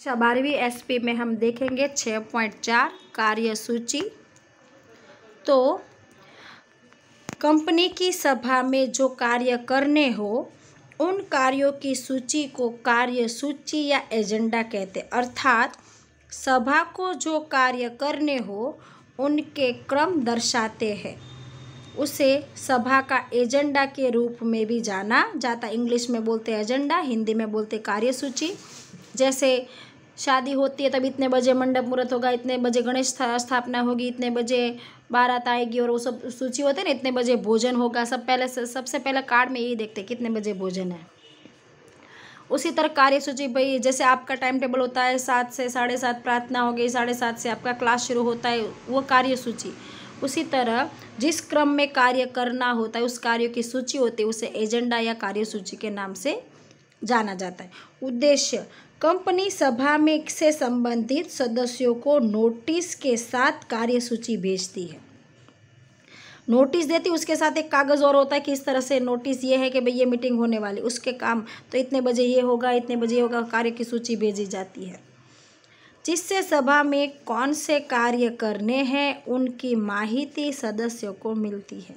अच्छा बारहवीं एसपी में हम देखेंगे छः पॉइंट चार कार्य सूची तो कंपनी की सभा में जो कार्य करने हो उन कार्यों की सूची को कार्य सूची या एजेंडा कहते अर्थात सभा को जो कार्य करने हो उनके क्रम दर्शाते हैं उसे सभा का एजेंडा के रूप में भी जाना जाता इंग्लिश में बोलते एजेंडा हिंदी में बोलते कार्य सूची जैसे शादी होती है तब इतने बजे मंडप मुहूर्त होगा इतने बजे गणेश स्थापना होगी इतने बजे बारात आएगी और वो सब सूची होते ना इतने बजे भोजन होगा सब पहले सबसे पहले कार्ड में यही देखते कितने बजे भोजन है उसी तरह कार्यसूची भाई जैसे आपका टाइम टेबल होता है सात से साढ़े सात प्रार्थना हो गई साढ़े सात से आपका क्लास शुरू होता है वो कार्यसूची उसी तरह जिस क्रम में कार्य करना होता है उस कार्यों की सूची होती है उसे एजेंडा या कार्यसूची के नाम से जाना जाता है उद्देश्य कंपनी सभा में से संबंधित सदस्यों को नोटिस के साथ कार्यसूची भेजती है नोटिस देती उसके साथ एक कागज़ और होता है कि इस तरह से नोटिस ये है कि भाई ये मीटिंग होने वाली उसके काम तो इतने बजे ये होगा इतने बजे होगा कार्य की सूची भेजी जाती है जिससे सभा में कौन से कार्य करने हैं उनकी माहिती सदस्यों को मिलती है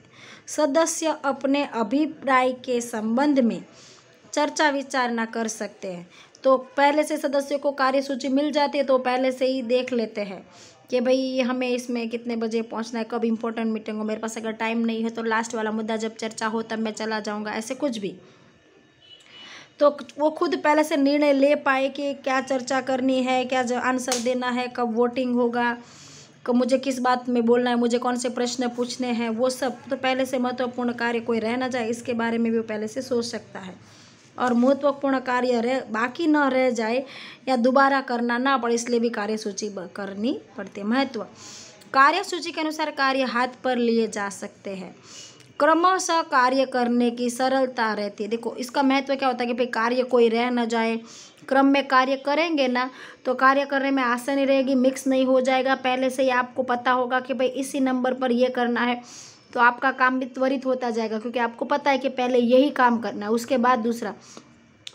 सदस्य अपने अभिप्राय के संबंध में चर्चा विचार ना कर सकते हैं तो पहले से सदस्यों को कार्यसूची मिल जाती है तो पहले से ही देख लेते हैं कि भाई हमें इसमें कितने बजे पहुंचना है कब इम्पोर्टेंट मीटिंग हो मेरे पास अगर टाइम नहीं है तो लास्ट वाला मुद्दा जब चर्चा हो तब मैं चला जाऊँगा ऐसे कुछ भी तो वो खुद पहले से निर्णय ले पाए कि क्या चर्चा करनी है क्या आंसर देना है कब वोटिंग होगा कब मुझे किस बात में बोलना है मुझे कौन से प्रश्न पूछने हैं वो सब तो पहले से महत्वपूर्ण कार्य कोई रहना चाहिए इसके बारे में भी वो पहले से सोच सकता है और महत्वपूर्ण कार्य रह बाकी न रह जाए या दोबारा करना ना पड़े इसलिए भी कार्यसूची करनी पड़ती है महत्व कार्यसूची के अनुसार कार्य हाथ पर लिए जा सकते हैं क्रमशः कार्य करने की सरलता रहती है देखो इसका महत्व क्या होता है कि भाई कार्य कोई रह ना जाए क्रम में कार्य करेंगे ना तो कार्य करने में आसानी रहेगी मिक्स नहीं हो जाएगा पहले से ही आपको पता होगा कि भाई इसी नंबर पर ये करना है तो आपका काम भी त्वरित होता जाएगा क्योंकि आपको पता है कि पहले यही काम करना है उसके बाद दूसरा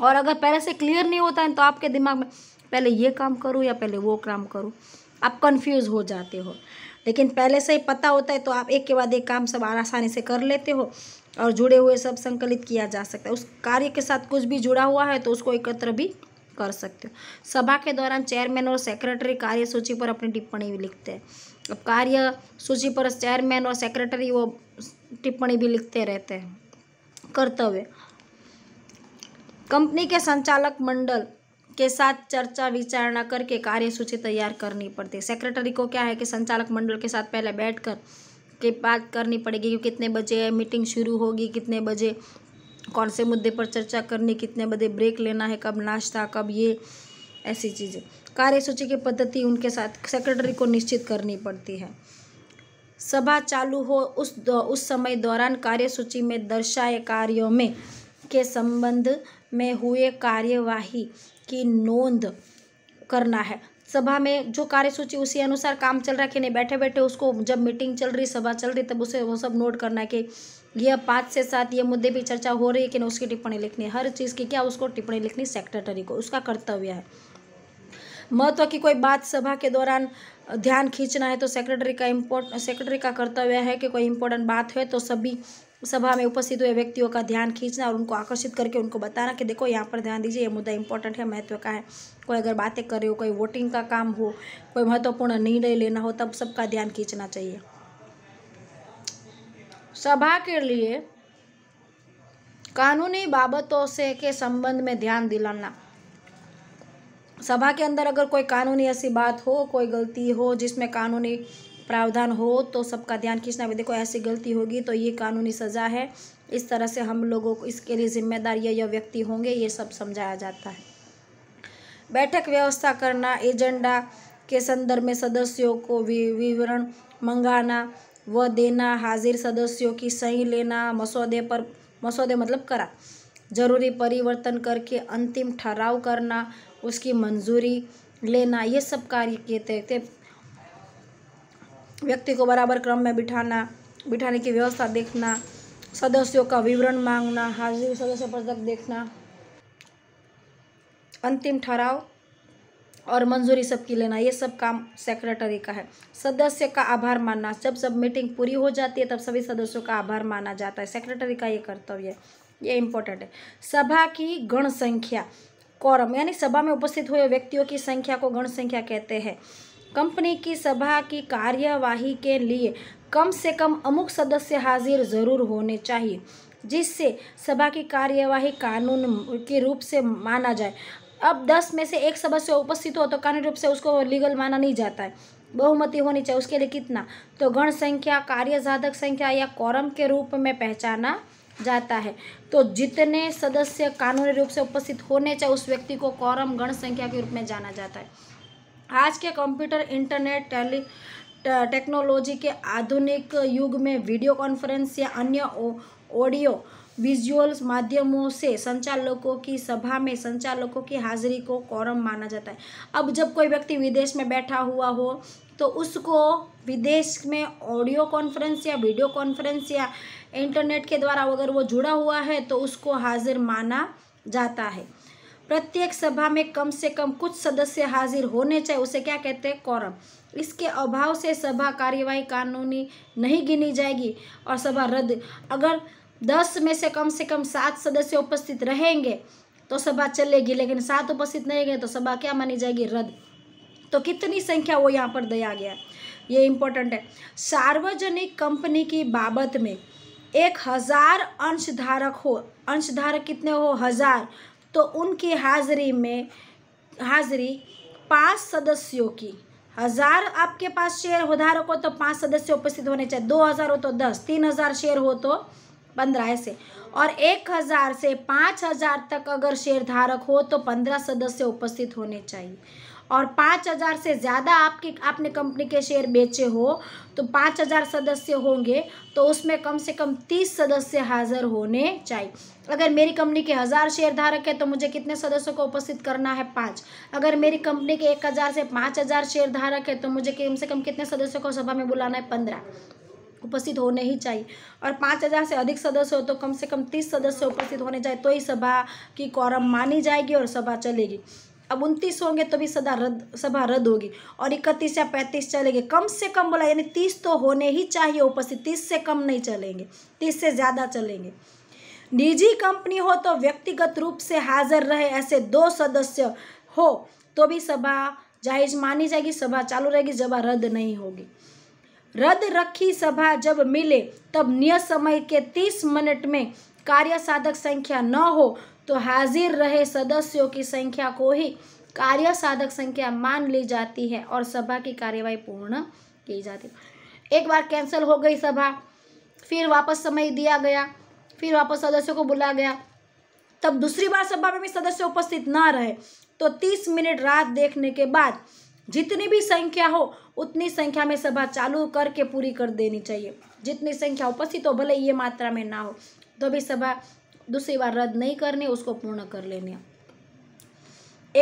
और अगर पहले से क्लियर नहीं होता है तो आपके दिमाग में पहले ये काम करूँ या पहले वो काम करूँ आप कन्फ्यूज हो जाते हो लेकिन पहले से ही पता होता है तो आप एक के बाद एक काम सब आसानी से कर लेते हो और जुड़े हुए सब संकलित किया जा सकता है उस कार्य के साथ कुछ भी जुड़ा हुआ है तो उसको एकत्र भी कर सकते हो सभा के दौरान चेयरमैन और सेक्रेटरी कार्य सूची पर अपनी टिप्पणी भी लिखते हैं अब कार्य सूची पर चेयरमैन और सेक्रेटरी वो टिप्पणी भी लिखते रहते हैं कर्तव्य कंपनी के संचालक मंडल के साथ चर्चा विचारणा करके कार्य सूची तैयार करनी पड़ती है सेक्रेटरी को क्या है कि संचालक मंडल के साथ पहले बैठकर के बात करनी पड़ेगी कि कितने बजे मीटिंग शुरू होगी कितने बजे कौन से मुद्दे पर चर्चा करनी कितने बजे ब्रेक लेना है कब नाश्ता कब ये ऐसी चीज़ें कार्यसूची की पद्धति उनके साथ सेक्रेटरी को निश्चित करनी पड़ती है सभा चालू हो उस उस समय दौरान कार्यसूची में दर्शाए कार्यों में के संबंध में हुए कार्यवाही की नोंद करना है सभा में जो कार्यसूची उसी अनुसार काम चल रहा है कि नहीं बैठे बैठे उसको जब मीटिंग चल रही सभा चल रही तब उसे वो सब नोट करना है कि यह पाँच से सात ये मुद्दे भी चर्चा हो रही है कि नहीं उसकी टिप्पणी लिखनी हर चीज़ की क्या उसको टिप्पणी लिखनी सेक्रेटरी को उसका कर्तव्य है महत्व की कोई बात सभा के दौरान ध्यान खींचना है तो सेक्रेटरी का इम्पोर्ट सेक्रेटरी का कर्तव्य है कि कोई इम्पोर्टेंट बात है तो सभी सभा में उपस्थित हुए व्यक्तियों का ध्यान खींचना और उनको आकर्षित करके उनको बताना कि देखो यहाँ पर ध्यान दीजिए ये मुद्दा इंपॉर्टेंट है महत्व का है कोई अगर बातें कर रहे हो कोई वोटिंग का काम हो कोई महत्वपूर्ण निर्णय लेना हो तब सबका ध्यान खींचना चाहिए सभा के लिए कानूनी बाबतों से के संबंध में ध्यान दिलाना सभा के अंदर अगर कोई कानूनी ऐसी बात हो कोई गलती हो जिसमें कानूनी प्रावधान हो तो सबका ध्यान खींचना भी देखो ऐसी गलती होगी तो ये कानूनी सज़ा है इस तरह से हम लोगों को इसके लिए जिम्मेदार यह व्यक्ति होंगे ये सब समझाया जाता है बैठक व्यवस्था करना एजेंडा के संदर्भ में सदस्यों को विवरण मंगाना व देना हाजिर सदस्यों की सही लेना मसौदे पर मसौदे मतलब करा जरूरी परिवर्तन करके अंतिम ठहराव करना उसकी मंजूरी लेना ये सब कार्य किए थे व्यक्ति को बराबर क्रम में बिठाना बिठाने की व्यवस्था देखना सदस्यों का विवरण मांगना हाजिर सदस्य पदक देखना अंतिम ठहराव और मंजूरी सबकी लेना ये सब काम सेक्रेटरी का है सदस्य का आभार मानना जब सब मीटिंग पूरी हो जाती है तब सभी सदस्यों का आभार माना जाता है सेक्रेटरी का ये कर्तव्य है ये इम्पोर्टेंट है सभा की गण संख्या कोरम यानी सभा में उपस्थित हुए व्यक्तियों की संख्या को गण संख्या कहते हैं कंपनी की सभा की कार्यवाही के लिए कम से कम अमुक सदस्य हाजिर जरूर होने चाहिए जिससे सभा की कार्यवाही कानून के रूप से माना जाए अब दस में से एक सदस्य उपस्थित हो तो कानूनी रूप से उसको लीगल माना नहीं जाता है बहुमती होनी चाहिए उसके लिए कितना तो गण संख्या कार्य साधक संख्या या कॉरम के रूप में पहचाना जाता है तो जितने सदस्य कानूनी रूप से उपस्थित होने चाहिए उस व्यक्ति को कौरम गण संख्या के रूप में जाना जाता है आज के कंप्यूटर इंटरनेट टेली टेक्नोलॉजी के आधुनिक युग में वीडियो कॉन्फ्रेंस या अन्य ऑडियो विजुअल्स माध्यमों से संचालकों की सभा में संचालकों की हाजिरी को कौरम माना जाता है अब जब कोई व्यक्ति विदेश में बैठा हुआ हो तो उसको विदेश में ऑडियो कॉन्फ्रेंस या वीडियो कॉन्फ्रेंस या इंटरनेट के द्वारा अगर वो जुड़ा हुआ है तो उसको हाजिर माना जाता है प्रत्येक सभा में कम से कम कुछ सदस्य हाजिर होने चाहिए उसे क्या कहते हैं कौरम इसके अभाव से सभा कार्यवाही कानूनी नहीं गिनी जाएगी और सभा रद्द अगर दस में से कम से कम सात सदस्य उपस्थित रहेंगे तो सभा चलेगी लेकिन सात उपस्थित नहीं गए तो सभा क्या मानी जाएगी रद्द तो कितनी संख्या वो यहाँ पर दिया गया है ये इम्पोर्टेंट है सार्वजनिक कंपनी की बाबत में एक हज़ार अंशधारक हो अंशधारक कितने हो हज़ार तो उनकी हाजिरी में हाजिरी पांच सदस्यों की हज़ार आपके पास शेयर धारक हो तो पांच सदस्य उपस्थित होने चाहिए दो हज़ार हो तो दस तीन हज़ार शेयर हो तो पंद्रह से और एक हज़ार से पाँच हज़ार तक अगर शेयर धारक हो तो पंद्रह सदस्य उपस्थित होने चाहिए और पाँच हज़ार से ज़्यादा आपकी आपने कंपनी के शेयर बेचे हो तो पाँच हज़ार सदस्य होंगे तो उसमें कम से कम तीस सदस्य हाजिर होने चाहिए अगर मेरी कंपनी के हज़ार शेयर धारक है तो मुझे कितने सदस्यों को उपस्थित करना है पाँच अगर मेरी कंपनी के एक हज़ार से पाँच हज़ार शेयर धारक है तो मुझे कम से कम कितने सदस्यों को सभा में बुलाना है पंद्रह उपस्थित होने ही चाहिए और पाँच हज़ार से अधिक सदस्य हो तो कम से कम तीस सदस्य उपस्थित होने चाहिए तो ही सभा की कौरम मानी जाएगी और सभा चलेगी अब उनतीस होंगे तो भी सदा रद्द सभा रद्द होगी और इकतीस या पैंतीस चलेंगे कम से कम बोला यानी तीस तो होने ही चाहिए उपस्थित तीस से कम नहीं चलेंगे तीस से ज़्यादा चलेंगे निजी कंपनी हो तो व्यक्तिगत रूप से हाजिर रहे ऐसे दो सदस्य हो तो भी सभा जायज मानी जाएगी सभा चालू रहेगी सभा रद्द नहीं होगी रद रखी सभा जब मिले तब नियत समय के तीस मिनट में कार्य साधक संख्या न हो तो हाजिर रहे सदस्यों की संख्या को ही कार्य साधक संख्या मान ली जाती है और सभा की कार्यवाही पूर्ण की जाती है एक बार कैंसिल हो गई सभा फिर वापस समय दिया गया फिर वापस सदस्यों को बुला गया तब दूसरी बार सभा में भी सदस्य उपस्थित ना रहे तो तीस मिनट रात देखने के बाद जितनी भी संख्या हो उतनी संख्या में सभा चालू करके पूरी कर देनी चाहिए जितनी संख्या उपस्थित हो भले ये मात्रा में ना हो तो भी सभा दूसरी बार रद्द नहीं करनी उसको पूर्ण कर लेनी है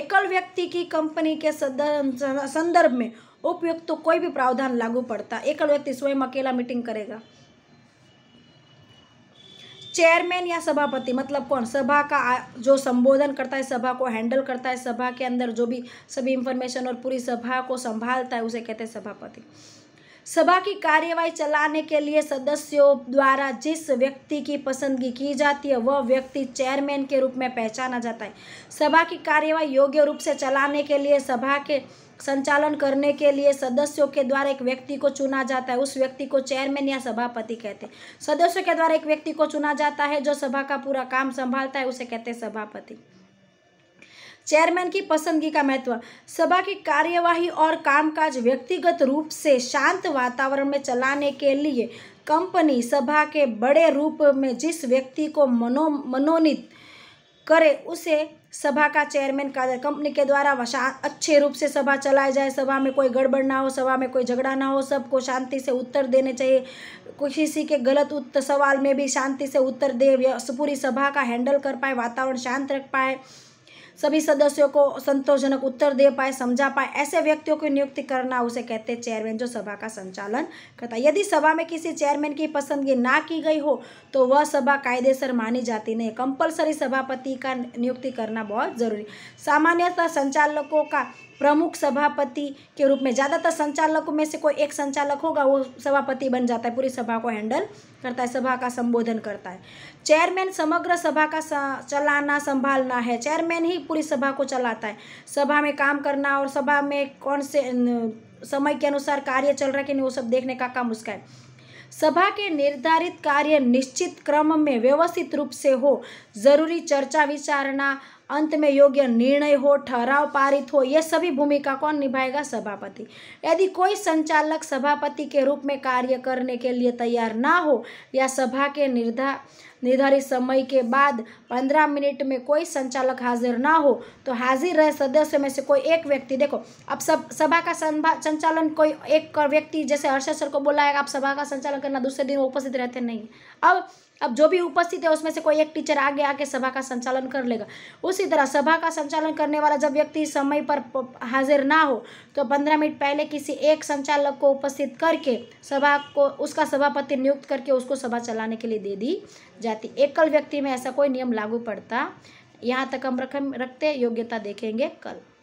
एकल व्यक्ति की कंपनी के संदर्भ में उपयुक्त तो कोई भी प्रावधान लागू पड़ता एकल व्यक्ति स्वयं अकेला मीटिंग करेगा चेयरमैन या सभापति मतलब कौन सभा का जो संबोधन करता है सभा को हैंडल करता है सभा के अंदर जो भी सभी इंफॉर्मेशन और पूरी सभा को संभालता है उसे कहते हैं सभापति सभा की कार्यवाही चलाने के लिए सदस्यों द्वारा जिस व्यक्ति की पसंदगी की जाती है वह व्यक्ति चेयरमैन के रूप में पहचाना जाता है सभा की कार्यवाही योग्य रूप से चलाने के लिए सभा के संचालन करने के लिए सदस्यों के द्वारा एक व्यक्ति को चुना जाता है उस व्यक्ति को चेयरमैन या सभापति कहते हैं सदस्यों के द्वारा एक व्यक्ति को चुना जाता है जो सभा का पूरा काम संभालता है उसे कहते हैं सभापति चेयरमैन की पसंदगी का महत्व सभा की कार्यवाही और कामकाज व्यक्तिगत रूप से शांत वातावरण में चलाने के लिए कंपनी सभा के बड़े रूप में जिस व्यक्ति को मनो मनोनीत करे उसे सभा का चेयरमैन कहा जाए कंपनी के द्वारा अच्छे रूप से सभा चलाई जाए सभा में कोई गड़बड़ ना हो सभा में कोई झगड़ा ना हो सबको शांति से उत्तर देने चाहिए किसी के गलत उत्तर सवाल में भी शांति से उत्तर दे पूरी सभा का हैंडल कर पाए वातावरण शांत रख पाए सभी सदस्यों को संतोषजनक उत्तर दे पाए समझा पाए ऐसे व्यक्तियों की नियुक्ति करना उसे कहते चेयरमैन जो सभा का संचालन करता है यदि सभा में किसी चेयरमैन की पसंदगी ना की गई हो तो वह सभा कायदेसर मानी जाती नहीं कंपलसरी सभापति का नियुक्ति करना बहुत जरूरी सामान्यतः संचालकों का प्रमुख सभापति के रूप में ज़्यादातर संचालकों में से कोई एक संचालक होगा वो सभापति बन जाता है पूरी सभा को हैंडल करता है सभा का संबोधन करता है चेयरमैन समग्र सभा का चलाना संभालना है चेयरमैन ही पूरी सभा को चलाता है सभा में काम करना और सभा में कौन से समय के अनुसार कार्य चल रहा है कि नहीं वो सब देखने का काम उसका है सभा के निर्धारित कार्य निश्चित क्रम में व्यवस्थित रूप से हो जरूरी चर्चा विचारणा अंत में योग्य निर्णय हो ठहराव पारित हो यह सभी भूमिका कौन निभाएगा सभापति यदि कोई संचालक सभापति के रूप में कार्य करने के लिए तैयार ना हो या सभा के निर्धा निर्धारित समय के बाद पंद्रह मिनट में कोई संचालक हाजिर ना हो तो हाजिर रहे सदस्य में से कोई एक व्यक्ति देखो अब सब सभा का संचालन कोई एक व्यक्ति जैसे हर्षद सर को बोला है आप सभा का संचालन करना दूसरे दिन उपस्थित रहते नहीं अब अब जो भी उपस्थित है उसमें से कोई एक टीचर आगे आके सभा का संचालन कर लेगा उसी तरह सभा का संचालन करने वाला जब व्यक्ति समय पर हाजिर ना हो तो पंद्रह मिनट पहले किसी एक संचालक को उपस्थित करके सभा को उसका सभापति नियुक्त करके उसको सभा चलाने के लिए दे दी जाती एकल व्यक्ति में ऐसा कोई नियम लागू पड़ता यहाँ तक हम रख रखते योग्यता देखेंगे कल